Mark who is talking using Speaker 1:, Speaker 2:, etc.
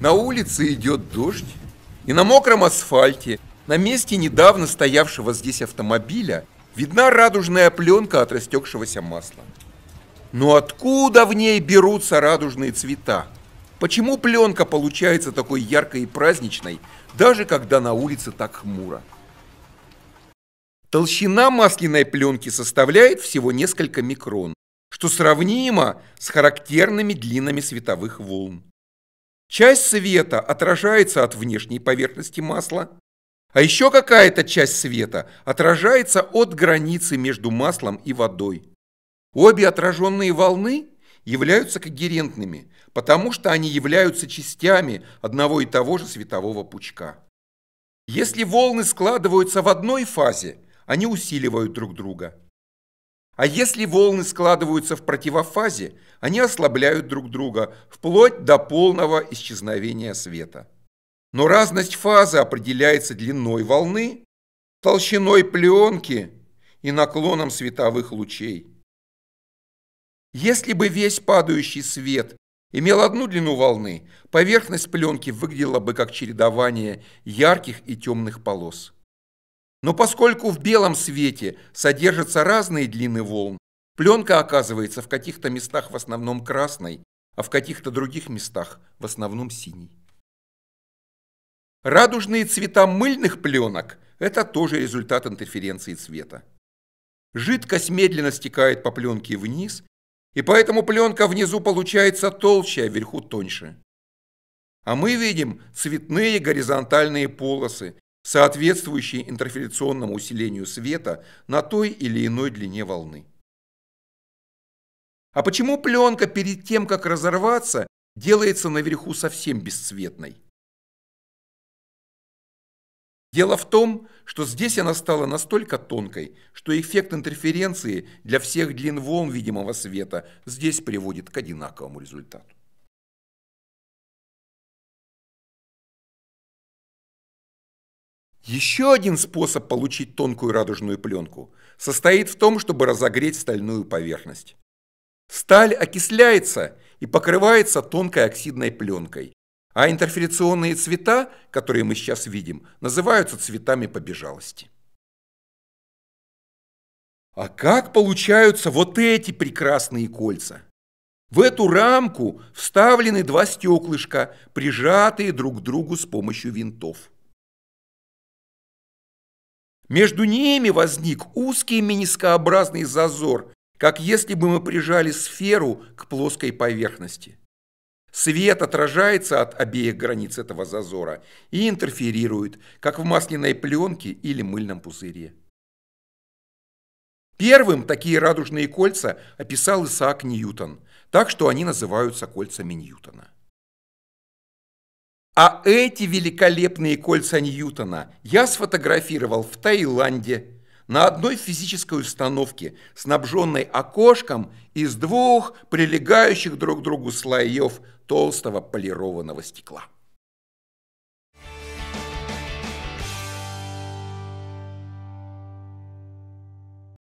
Speaker 1: На улице идет дождь, и на мокром асфальте, на месте недавно стоявшего здесь автомобиля, видна радужная пленка от растекшегося масла. Но откуда в ней берутся радужные цвета? Почему пленка получается такой яркой и праздничной, даже когда на улице так хмуро? Толщина масляной пленки составляет всего несколько микрон, что сравнимо с характерными длинами световых волн. Часть света отражается от внешней поверхности масла, а еще какая-то часть света отражается от границы между маслом и водой. Обе отраженные волны являются когерентными, потому что они являются частями одного и того же светового пучка. Если волны складываются в одной фазе, они усиливают друг друга – а если волны складываются в противофазе, они ослабляют друг друга, вплоть до полного исчезновения света. Но разность фазы определяется длиной волны, толщиной пленки и наклоном световых лучей. Если бы весь падающий свет имел одну длину волны, поверхность пленки выглядела бы как чередование ярких и темных полос. Но поскольку в белом свете содержатся разные длины волн, пленка оказывается в каких-то местах в основном красной, а в каких-то других местах в основном синей. Радужные цвета мыльных пленок – это тоже результат интерференции цвета. Жидкость медленно стекает по пленке вниз, и поэтому пленка внизу получается толще, а вверху тоньше. А мы видим цветные горизонтальные полосы, соответствующие интерферационному усилению света на той или иной длине волны. А почему пленка перед тем, как разорваться, делается наверху совсем бесцветной? Дело в том, что здесь она стала настолько тонкой, что эффект интерференции для всех длин волн видимого света здесь приводит к одинаковому результату. Еще один способ получить тонкую радужную пленку состоит в том, чтобы разогреть стальную поверхность. Сталь окисляется и покрывается тонкой оксидной пленкой, а интерферационные цвета, которые мы сейчас видим, называются цветами побежалости. А как получаются вот эти прекрасные кольца? В эту рамку вставлены два стеклышка, прижатые друг к другу с помощью винтов. Между ними возник узкий менискообразный зазор, как если бы мы прижали сферу к плоской поверхности. Свет отражается от обеих границ этого зазора и интерферирует, как в масляной пленке или мыльном пузыре. Первым такие радужные кольца описал Исаак Ньютон, так что они называются кольцами Ньютона. А эти великолепные кольца Ньютона я сфотографировал в Таиланде на одной физической установке, снабженной окошком из двух прилегающих друг к другу слоев толстого полированного стекла.